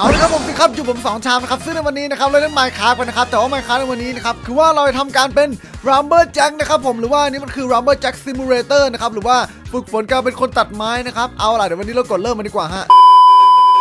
เอาละครับผมครับอยู่ผม 2 ชามนะครับซึ่งในวันนี้นะครับ เราเล่นไมค์คาร์กันนะครับแต่ว่าไมค์คาร์ในวันนี้นะครับคือว่าเราจะทำการเป็นรัมเบอร์แจ็คนะครับผมหรือว่านี่มันคือรัมเบอร์แจ็คซิมูเลเตอร์นะครับหรือว่าฝึกฝนการเป็นคนตัดไม้นะครับเอาล่ะเดี๋ยววันนี้เรากดเริ่มมันดีกว่าฮะ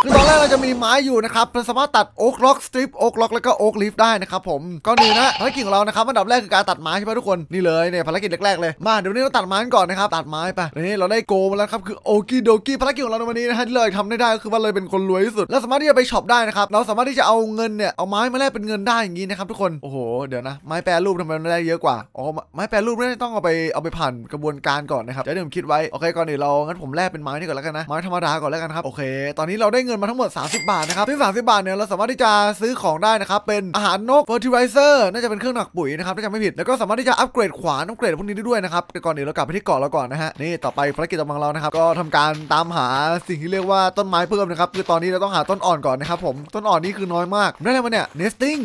คือตอนแรกเราจะมีไม้อยู่นะครับเราสามารถตัดโอ๊กล็อกสตริปโอ๊กล็อกแล้วก็โอ๊กลิฟได้นะครับผมก็นี่นะภารกิจของเรานะครับอันดับแรกคือการตัดไม้ใช่ไหมทุกคนนี่เลยเนี่ยภารกิจแรกๆเลยมาเดี๋ยวนี้เราตัดไม้ก่อนนะครับตัดไม้ไปนี่เราได้โกมาแล้วครับคือโอกิโดกิภารกิจของเราในวันนี้นะฮะที่เราทำได้ได้ก็คือว่าเลยเป็นคนรวยที่สุดแล้วสามารถที่จะไปช็อปได้นะครับเราสามารถที่จะเอาเงินเนี่ยเอาไม้มาแลกเป็นเงินได้อย่างนี้นะครับทุกคนโอ้โหเดี๋ยวนะไม้แปรรูปทำไมมันได้เยอะกว่าอ๋อไม้แปรรูปไม่ต้องเอาไปเอาไปผ่านกระบวนการก่อนนะครับเดี๋ยวผมคิดไว้โอเคก่อนเดี๋ยวเรางั้นผมแลกเป็นไม้นี่ก่อนแล้วกันนะไม้ธรรมดาก่อนแล้วกันครับโอเค ตอนนี้เราได้เงินมาทั้งหมด 30 บาทนะครับซึ่ง30 บาท เนี่ย เราสามารถที่จะซื้อของได้นะครับ เป็นอาหารนกเฟอร์ติไรเซอร์น่าจะเป็นเครื่องหนักปุ๋ยนะครับถ้าจำไม่ผิด แล้วก็สามารถที่จะอัปเกรดขวานอัปเกรดพวกนี้ได้ด้วยนะครับแต่ก่อนอื่นเรากลับไปที่เกาะเราก่อนนะฮะ นี่ต่อไปภารกิจของเรานะครับ ก็ทำการตามหาสิ่งที่เรียกว่าต้นไม้เพิ่มนะครับคือตอนนี้เราต้องหาต้นอ่อนก่อนนะครับผม ต้นอ่อนนี่คือน้อยมาก ได้อะไรมาเนี่ยเนสติ้ง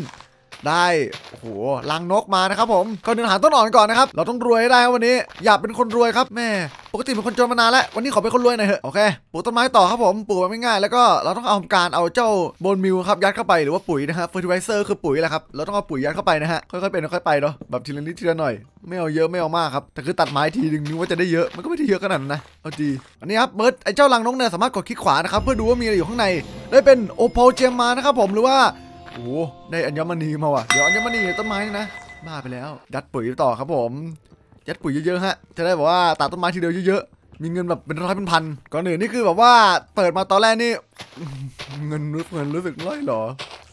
ได้ โอ้โหลังนกมานะครับผมก่อนอื่นหาต้นอ่อนก่อนนะครับ เราต้องรวยได้ครับวันนี้ อยากเป็นคนรวยครับ แม่ปกติเป็นคนจนมานานแล้ว วันนี้ขอเป็นคนรวยหน่อยเถอะโอเคปลูกต้นไม้ต่อครับผม ปลูกมันไม่ง่าย แล้วก็เราต้องเอาการเอาเจ้าโบนมิวครับยัดเข้าไปหรือว่าปุ๋ยนะครับเฟอร์ทิไวเซอร์คือปุ๋ยแหละครับ เราต้องเอาปุ๋ยยัดเข้าไปนะฮะ ค่อยๆเป็นค่อยๆไปเนาะ แบบทีละนิดทีละหน่อย ไม่เอาเยอะไม่เอามากครับ แต่คือตัดไม้ทีนึงนึกว่าจะได้เยอะ มันก็ไม่ได้เยอะขนาดนั้นนะเอาดีอันนี้ครับเบิร์ดไอ้เจ้าลังนกเนี่ยสามารถกดคลิกขวานะครับเพื่อดูว่ามีอะไรอยู่ข้างใน ได้เป็นโอโพเจมมานะครับผมหรือว่าโอ้ได้อัญมณีมาว่ะเดี๋ยวอัญมณีต้นไม้นะ บ้าไปแล้วยัดปุ๋ยต่อครับผม ยัดปุ๋ยเยอะๆฮะ จะได้บอกว่าตัดต้นไม้ทีเดียวเยอะๆ มีเงินแบบเป็นร้อยเป็นพัน ก่อนอื่นนี่คือแบบว่าเปิดมาตอนแรกนี่เงินรู้เงินรู้สึกร้อยหรอ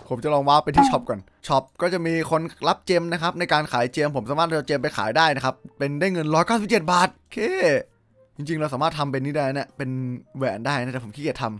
ผมจะลองว้าไปที่ช็อปก่อน ช็อปก็จะมีคนรับเจมนะครับในการขายเจม ผมสามารถเอาเจมไปขายได้นะครับ เป็นได้เงิน 197 บาทเคจริงๆเราสามารถทำเป็นนี้ได้นะ เป็นแหวนได้นะแต่ผมขี้เกียจทำ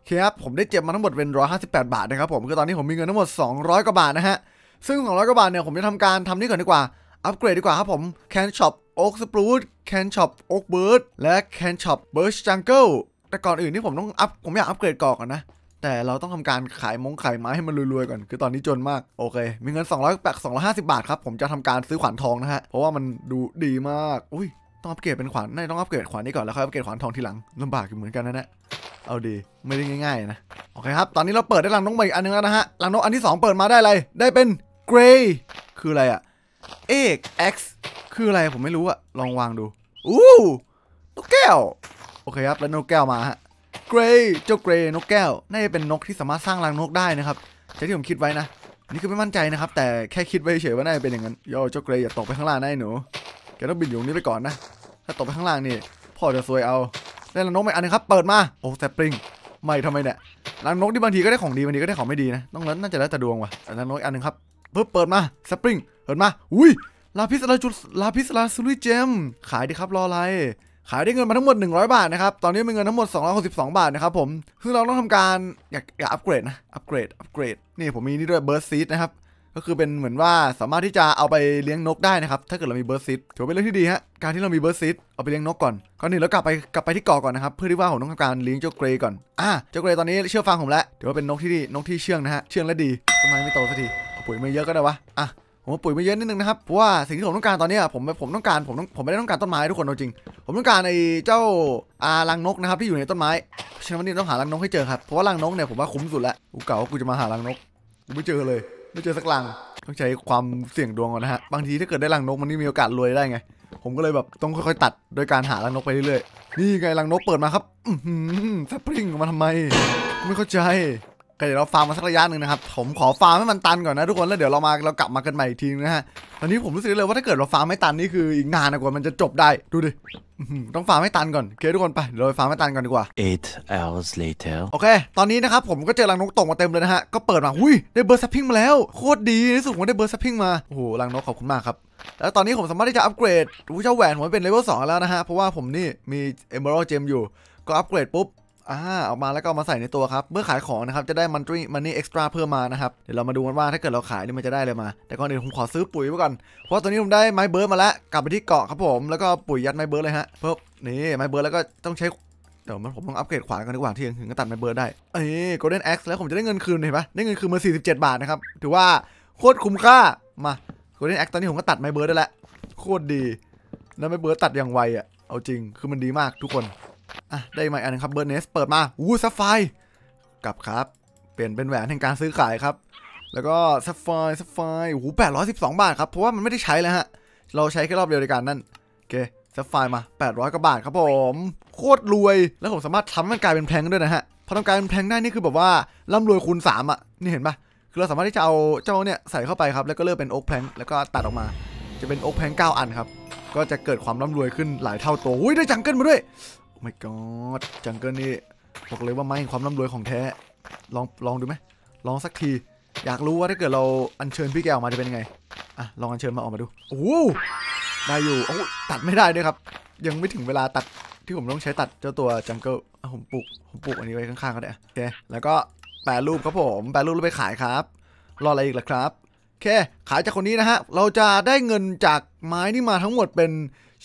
โอเคครับผมได้เจ็บมาทั้งหมดเป็น158 บาทนะครับผมคือตอนนี้ผมมีเงินทั้งหมด 200 กว่าบาทนะฮะ ซึ่ง 200 กว่าบาทเนี่ย ผมจะทำการทำนี่ก่อนดีกว่า อัปเกรดดีกว่าครับผม Can Shop Oak Spruce Can Shop Oak Bird และ Can Shop Birch Jungle แต่ก่อนอื่นที่ผมต้องอัพผมอยากอัปเกรดก่อนนะ แต่เราต้องทำการขายมงขายไม้ให้มันรวยๆก่อน คือตอนนี้จนมาก โอเค มีเงิน 200แปด250 บาทครับผมจะทำการซื้อขวานทองนะฮะเพราะว่ามันดูดีมาก อุ้ย ต้องอัปเกรดเป็นขวานน่าต้องอัปเกรดขวานนี้ก่อนแล้วค่อยอัปเกรดขวานทองทีหลังลำบากอยู่เหมือนกันนะเนี่ยเอาดีไม่ได้ง่ายๆนะโอเคครับตอนนี้เราเปิดได้ลังนกมหอีกอันนึงแล้วนะฮะลังนกอันที่ 2 เปิดมาได้เลยได้เป็นเกรย์คืออะไรอะเอกเอ็กซ์คืออะไรผมไม่รู้อะลองวางดูอู้นกแก้วโอเคครับแล้วนกแก้วมาฮะเกรย์เจ้าเกรย์นกแก้ว น่าจะเป็นนกที่สามารถสร้างรังนกได้นะครับจากที่ผมคิดไว้นะ นี่คือไม่มั่นใจนะครับ แต่แค่คิดไว้เฉยว่าน่าจะเป็นอย่างนั้นโยเจ้าเกรย์อย่าตกไปข้างล่างนะได้หนูแกต้องบินอยู่นี้ไปก่อนนะ ถ้าตกไปข้างล่างนี่พ่อจะซวยเอาได้ลังนกไปอันนึงครับเปิดมาโอ้แต่ปริงไม่ทำไมเนี่ยรังนกที่บางทีก็ได้ของดีบางทีก็ได้ของไม่ดีนะต้องนล้นน่าจะแล้วแต่ดวงว่ะลังนกอันนึงครับเพิ่มเปิดมาสปริงเปิดมาอุ้ยลาพิสลาจุดลาพิสลาซูริเจม ขายดีครับรออะไรขายได้เงินมาทั้งหมด 100 บาทนะครับตอนนี้มีเงินทั้งหมด262บาทนะครับผมคือเราต้องทำการอยากอยากอัปเกรดนะอัปเกรดอัปเกรดนี่ผมมีนี่ด้วยเบิร์ดซีดนะครับก็คือเป็นเหมือนว่าสามารถที่จะเอาไปเลี้ยงนกได้นะครับถ้าเกิดเรามีเบิร์ดซิตถือเป็นเรื่องที่ดีฮะการที่เรามีเบิร์ดซิตเอาไปเลี้ยงนกก่อนก่อนหนึ่งแล้วกลับไปกลับไปที่เกาะก่อนนะครับ เพื่อที่ว่าผมต้องทำการเลี้ยงเจ้าเกรย์ก่อนอ่า เจ้าเกรย์ตอนนี้เชื่อฟังผมแล้วถือว่าเป็นนกที่ดีนกที่เชื่องนะฮะเชื่องและดีทำไมไม่โตสักทีปุ๋ยไม่เยอะก็ได้วะอ่ะผมปุ๋ยไม่เยอะนิดนึงนะครับเพราะว่าสิ่งที่ผมต้องการตอนนี้ผมผมต้องการผมต้องผมไม่ได้ต้องการต้นไม้ทุกคนจริง ผมต้องการไอ้เจ้าอาลังนกนะครับ ที่อยู่ในต้นไม้ฉะนั้นวันนี้ต้องหาลังนกให้เจอครับเพราะว่าลังนกเนี่ยผมว่าคุ้มสุดแล้วกูเก่ากูจะมาหาลังนกกูไม่เจอเลยไม่เจอสักลังต้องใช้ความเสี่ยงดวงก่อนนะฮะ บางทีถ้าเกิดได้ลังนกมันนี่มีโอกาสรวยได้ไงผมก็เลยแบบต้องค่อยๆตัด โดยการหาลังนกไปเรื่อยๆนี่ไงลังนกเปิดมาครับ อืมสปริงออกมาทำไม ไม่เข้าใจก็เดี๋ยวเราฟาร์มมาสักระยะหนึ่งนะครับ ผมขอฟาร์มให้มันตันก่อนนะทุกคนแล้วเดี๋ยวเรามาเรากลับมากันใหม่อีกทีนะฮะ ตอนนี้ผมรู้สึกเลยว่าถ้าเกิดเราฟาร์มไม่ตันนี่คืออีกนานกว่ามันจะจบได้ ดูดิต้องฟาร์มให้ตันก่อน เคทุกคนไปเราฟาร์มให้ตันก่อนดีกว่า Eight hours later โอเค ตอนนี้นะครับผมก็เจอรังนกตกมาเต็มเลยนะฮะ ก็เปิดมาหุ้ย ได้เบอร์ซัพพิงมาแล้ว โคตรดีที่สุดผมได้เบอร์ซัพพิงมาโอ้โหรังนกขอบคุณมากครับ แล้วตอนนี้ผมสามารถที่จะอัปเกรดรู้เจ้าแหวนผมเป็นเลเวล2แล้วนะฮะเพราะว่าผมนี่มี Emerald Gem อยู่ก็อัปเกรดปุ๊บอ่าออกมาแล้วก็มาใส่ในตัวครับ เมื่อขายของนะครับจะได้มันรีมันนี่เอ็กซ์ตร้าเพิ่มมานะครับเดี๋ยวเรามาดูกันว่าถ้าเกิดเราขายนี่มันจะได้อะไรมา แต่ก่อนอื่นผมขอซื้อปุ๋ยไว้ก่อนเพราะตอนนี้ผมได้ไม้เบิร์ดมาแล้วกลับไปที่เกาะครับผม แล้วก็ปุ๋ยยัดไม้เบิร์ดเลยฮะเพิ่มนี่ไม้เบิร์ดแล้วก็ต้องใช้เดี๋ยวมันผมต้องอัปเกรดขวานกันดีกว่าที่ถึงก็ตัดไม้เบิร์ดได้เอ้ยโกลเด้นแอ็กซ์แล้วผมจะได้เงินคืนเห็นปะได้เงินคืนมา47บาทนะครับถือว่าโคตรคุ้มค่ามาโกลเด้นแอ็กซ์ตอนนี้ผมก็ตัดไม้เบิร์ดได้แล้วโคตรดีแล้วไม้เบิร์ดตัดอย่างไวอ่ะเอาจริงคือมันดีมากทุกคนอ่ะ ได้ใหม่อันนึงครับเบอร์เนสเปิดมาอู้ซัฟไฟกลับครับ เปลี่ยนเป็นแหวนแห่งการซื้อขายครับ แล้วก็ซัฟไฟซัฟไฟโอ้โหแปดร้อยสิบสองบาทครับ เพราะว่ามันไม่ได้ใช้แล้วฮะ เราใช้แค่รอบเดียวในการนั่นโอเคซัฟไฟมาแปดร้อยกว่าบาทครับผม โคตรรวยแล้วผมสามารถทำมันกลายเป็นแพลงด้วยนะฮะพอทำกลายเป็นแพลงได้นี่คือแบบว่าร่ำรวยคูณสามอ่ะนี่เห็นปะคือเราสามารถที่จะเอาเจ้าเนี่ยใส่เข้าไปครับแล้วก็เลือกเป็นโอ๊กแพลงแล้วก็ตัดออกมา จะเป็นโอ๊กแพลงาอันครับ ก็จะเกิดความร่ำรวยขึ้นหลายเท่าตัวอุ้ยได้จังเกิลมาด้วยม่กอดจังเกิลนี่ บอกเลยว่าไม้แห่งความร่ำรวยของแท้ ลอง ลองดูไหมลองสักที อยากรู้ว่าถ้าเกิดเราอัญเชิญพี่แกออกมาจะเป็นยังไงอ่ะลองอัญเชิญมาออกมาดูโอ้ได้อยู่โอ้ตัดไม่ได้ด้วยครับ ยังไม่ถึงเวลาตัดที่ผมต้องใช้ตัดเจ้าตัวจังเกิลผมปลูกผมปลูกอันนี้ไว้ข้าง ๆ ก็ได้โอเค แล้วก็แปรรูปครับผม แปรรูปแล้วไปขายครับ รออะไรอีกล่ะครับโอเคขายจากคนนี้นะฮะเราจะได้เงินจากไม้นี่มาทั้งหมดเป็น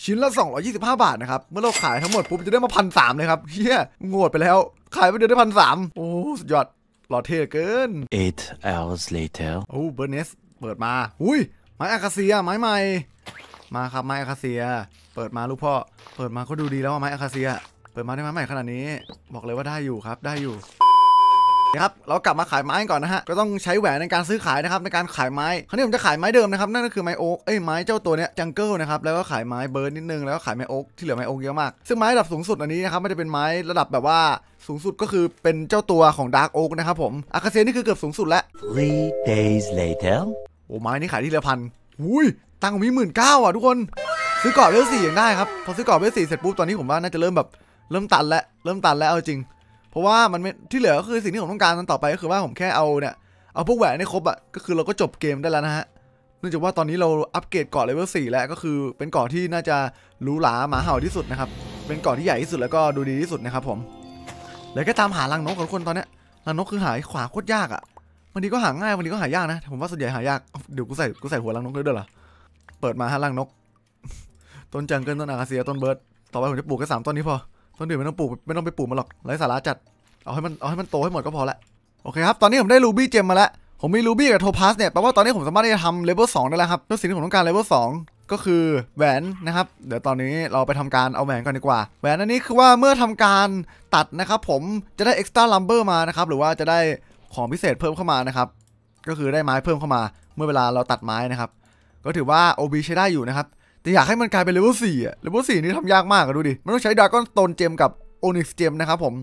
ชิ้นละ225 บาทนะครับ เมื่อเราขายทั้งหมดปุ๊บจะได้มาพันสามเลยครับเฮียงวดไปแล้วขายไปเดือนได้พันสามโอ้สุดยอดหล่อเท่เกิน eight hours later โอ้เบอร์เนสเปิดมาอุ้ยไม้อาคาเซียไม้ใหม่มาครับไม้อาคาเซีย เปิดมาลูกพ่อเปิดมาก็ดูดีแล้วไม้อาคาเซียเปิดมาได้ไม้ใหม่ขนาดนี้ บอกเลยว่าได้อยู่ครับ ได้อยู่นะครับ เรากลับมาขายไม้ก่อนนะฮะ ก็ต้องใช้แหวนในการซื้อขายนะครับในการขายไม้ คราวนี้ผมจะขายไม้เดิมนะครับนั่นก็คือไม้โอ๊กเอ้ยไม้เจ้าตัวเนี้ยจังเกิลนะครับ แล้วก็ขายไม้เบิร์ดนิดนึง แล้วก็ขายไม้โอ๊กที่เหลือไม้โอ๊กเยอะมาก ซึ่งไม้ระดับสูงสุดอันนี้นะครับมันจะเป็นไม้ระดับแบบว่าสูงสุดก็คือเป็นเจ้าตัวของดาร์กโอ๊กนะครับผมอาคาเซนี่คือเกือบสูงสุดแล้ว Three days later โอ้ไม้นี่ขายที่ละพันอุ้ยตังค์มมีหมื่นเก้าอ่ะทุกคน ซื้อกรอบเวลสี่ยังได้ครับพอซื้อกรอบเวลสี่เสร็จปุ๊บตอนนี้ผมว่าน่าจะเริ่มแบบเริ่มตันแล้วเริ่มตันแล้วเอาจริงราะว่ามันที่เหลือก็คือสิ่งที่ผมต้องการตันต่อไปก็คือว่าผมแค่เอาเนี่ยเอาพวกแหวนให้ครบอ่ะก็คือเราก็จบเกมได้แล้วนะฮะเนื่องจากว่าตอนนี้เราอัปเกรดเกาะเลเวล่แล้วก็คือ เป็นเกาะที่น่าจะหรูหราหมาเห่าที่สุดนะครับเป็นเกาะที่ใหญ่ที่สุดแล้วก็ดูดีที่สุดนะครับผมแล้วก็ตามหาลังนกของคนตอนนี้ลังนกคือหายขวาโคตรยากอ่ะวันนี้ก็หาง่ายวันนี้ก็หายากนะผมว่าส่วนใหญ่หายากเดี๋ยวกูใส่กูใส่หัวลังนกด้อยเหรอเปิดมาฮะลังนก ต้นจังเกินต้นอาเซียต้นเบิร์ดต่อไปผมจะปลูกแค่สามต้นนี้พอต้นอื่นไม่ต้องปลูกไม่ต้องไปปลูกมาหรอกไร้สาระจัดเอาให้มันเอาให้มันโตให้หมดก็พอละโอเคครับตอนนี้ผมได้รูบี้เจมมาแล้ว ผมมีรูบี้กับโทพัสเนี่ยแปลว่าตอนนี้ผมสามารถที่จะทำเลเวลสองได้แล้วครับแล้วสิ่งที่ผมต้องการเลเวลสองก็คือแหวนนะครับเดี๋ยวตอนนี้เราไปทำการเอาแหวนก่อนดีกว่าแหวนอันนี้คือว่าเมื่อทำการตัดนะครับ ผมจะได้เอ็กซ์ตร้าลัมเบอร์มานะครับหรือว่าจะได้ของพิเศษเพิ่มเข้ามานะครับก็คือได้ไม้เพิ่มเข้ามา เมื่อเวลาเราตัดไม้นะครับก็ถือว่า OB ใช้ได้อยู่นะครับแต่อยากให้มันกลายเป็นเลเวลสี่อะเลเวลสี่นี่ทำยากมากอะดูดิ มันต้องใช้ดราก้อนสโตนเจมกับโอนิกสเจมนะครับผม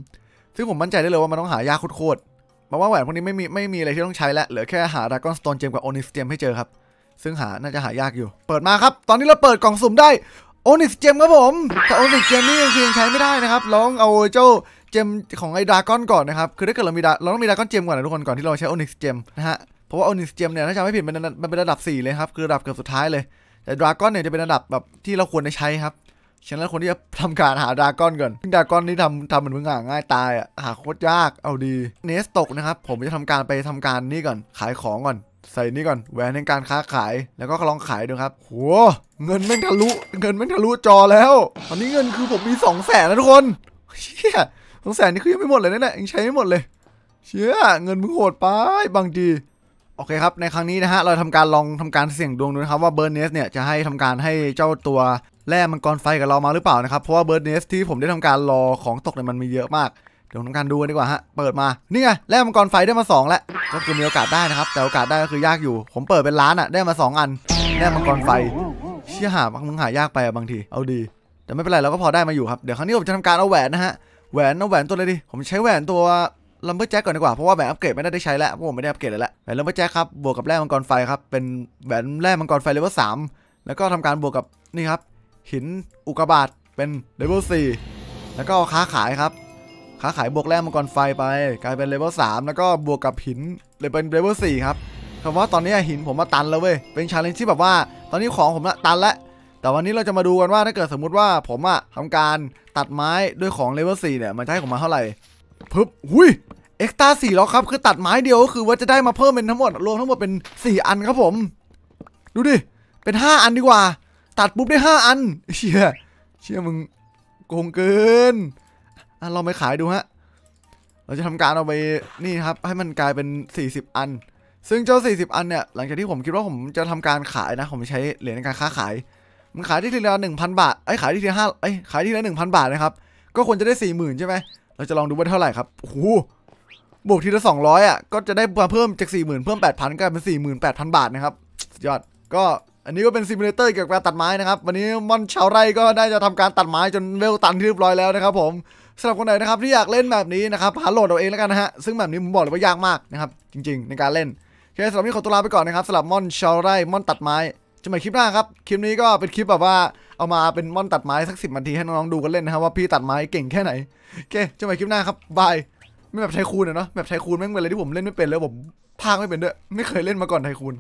ซึ่งผมมั่นใจได้เลยว่า มันต้องหายากโคตรๆมาว่าแหวนพวกนี้ไม่มี ไม่มีอะไรที่ต้องใช้แล้วเหลือแค่หาดราก้อนสโตนเจมกับโอนิกสเจมให้เจอครับ ซึ่งหาน่าจะหายากอยู่ เปิดมาครับ ตอนนี้เราเปิดกล่องสุ่มได้โอนิกสเจมครับผม แต่โอนิกสเจมนี่ยังเพียงใช้ไม่ได้นะครับลองเอาเจ้าเจมของไอ้ดราก้อนก่อนนะครับคือถ้าเกิดเรามีดาเราต้องมีดราก้อนเจมก่อนนะทุกคนก่อนที่เราใช้โอนิกสเจมนะฮะเพราะว่าโอนิกสเจมเนี่ยถ้าจำไม่ผิดมันมันเป็นระดับ4เลยครับคือระดับเกือบสุดท้ายเลยแต่ดราก้อนเนี่ยจะเป็นระดับแบบที่เราควรจะใช้ครับฉะนั้นคนที่จะทำการหาดราก้อนก่อนซึ่งดราก้อนนี่ทำทำเหมือนมึงาง่ายตายอ่ะ หาโคตรยาก เอาดี เนสตกนะครับ ผมจะทำการไปทำการนี่ก่อน ขายของก่อน ใส่นี่ก่อน แหวนในการค้าขาย แล้วก็ลองขายดูครับ โห เงินแม่งทะลุ เงินแม่งทะลุจอแล้วตอนนี้เงินคือผมมีสองแสนนะทุกคนเชี่ยสองแสนนี่คือยังไม่หมดเลยนะเนี่ยยังใช้ไม่หมดเลย เชี่ย เงินมึงโหดไปบางทีโอเคครับในครั้งนี้นะฮะเราทำการลองทำการเสี่ยงดวงดูนะครับว่าเบอร์เนสเนี่ยจะให้ทำการให้เจ้าตัวแร่มังกรไฟกับเรามาหรือเปล่านะครับเพราะว่าเบอร์เนสที่ผมได้ทำการรอของตกเนี่ยมันมีเยอะมากเดี๋ยวทำการดูกันดีกว่าฮะเปิดมานี่ไงแร่มังกรไฟได้มา2แล้วก็คือมีโอกาสได้นะครับแต่โอกาสได้ก็คือยากอยู่ ผมเปิดเป็นล้านอะได้มา 2 อัน แร่มังกรไฟเชี่ยหามึงหายากไปอะบางทีเอาดี แต่ไม่เป็นไรเราก็พอได้มาอยู่ครับเดี๋ยวครั้งนี้ผมจะทำการเอาแหวนนะฮะแหวนเอาแหวนตัวอะไรดีผมใช้แหวนตัวลัมเบอร์แจ็คก่อนดีกว่าเพราะว่าแหวนอัปเกรดไม่ได้ใช้แล้วเพราะผมไม่ได้อัปเกรดเลยและแหวนลัมเบอร์แจ็คครับบวกกับแร่มังกรไฟครับเป็นแหวนแร่มังกรไฟเลเวลสามแล้วก็ทำการบวกกับนี่ครับ หินอุกาบาตเป็นเลเวลสี่แล้วก็ค้าขายครับ ค้าขายบวกแร่มังกรไฟไปกลายเป็นเลเวลสามแล้วก็บวกกับหินเลยเป็นเลเวลสี่ครับคำว่าตอนนี้หินผมมาตันแล้วเว้ยเป็นชาเลนจ์ที่แบบว่าตอนนี้ของผมตันแล้วแต่วันนี้เราจะมาดูกันว่าถ้าเกิดสมมุติว่าผมอะทำการตัดไม้ด้วยของเลเวล4เนี่ยมันใช้องมาเท่าไหร่เพิ่มหุยเอ็กซ์ตาสี่แล้วครับ คือตัดไม้เดียว ก็คือว่าจะได้มาเพิ่มเป็นทั้งหมด รวมทั้งหมดเป็น 4 อันครับผม ดูดิ เป็น 5 อันดีกว่า ตัดปุ๊บได้ 5 อัน เชี่ยเชี่ยมึง โกงเกินอะเราไปขายดูฮะ เราจะทำการเอาไปนี่ครับ ให้มันกลายเป็น 40 อัน ซึ่งเจ้า40 อันเนี่ย หลังจากที่ผมคิดว่าผมจะทำการขายนะ ผมใช้เหรียญในการค้าขาย มันขายที่ทีละหนึ่งพันบาทไอ้ขายที่ทีละห้าไอ้ขายที่ละหนึ่งพันบาทนะครับก็ควรจะได้สี่หมื่นใช่ไหมราจะลองดูว่าเท่าไหร่ ครับ โอ้โห บวกทีละสองร้อยอ่ะ ก็จะได้าเพิ่มจากสี่หมื่นเพิ่มแปดพันกลายเป็นสี่หมื่นแปดพันบาทนะครับสุดยอด ก็อันนี้ก็เป็นซิมูเลเตอร์เกี่ยวกับตัดไม้นะครับ วันนี้มอนชาวไร่ก็ได้จะทำการตัดไม้จนเวลตันที่เรียบร้อยแล้วนะครับผมสำหรับคนไหนนะครับที่อยากเล่นแบบนี้นะครับหาโหลดเอาเองแล้วกันนะฮะ ซึ่งแบบนี้ผมบอกเลยว่ายากมากนะครับ จริง ๆในการเล่นโอเคสำหรับนี้ขอตัวลาไปก่อนนะครับสำหรับมอนชาวไร่มอนตัดไม้จะมาคลิปหน้าครับคลิปนี้ก็เป็นคลิปแบบว่าเอามาเป็นม่อนตัดไม้สักสิบนาทีให้น้องๆดูกันเล่นนะครับว่าพี่ตัดไม้เก่งแค่ไหน โอเคจะมาคลิปหน้าครับ บาย ไม่แบบไทคูนเนาะแบบไทคูนแม่งเป็นอะไรที่ผมเล่นไม่เป็นแล้วผมพากไม่เป็นด้วยไม่เคยเล่นมาก่อนไทคูน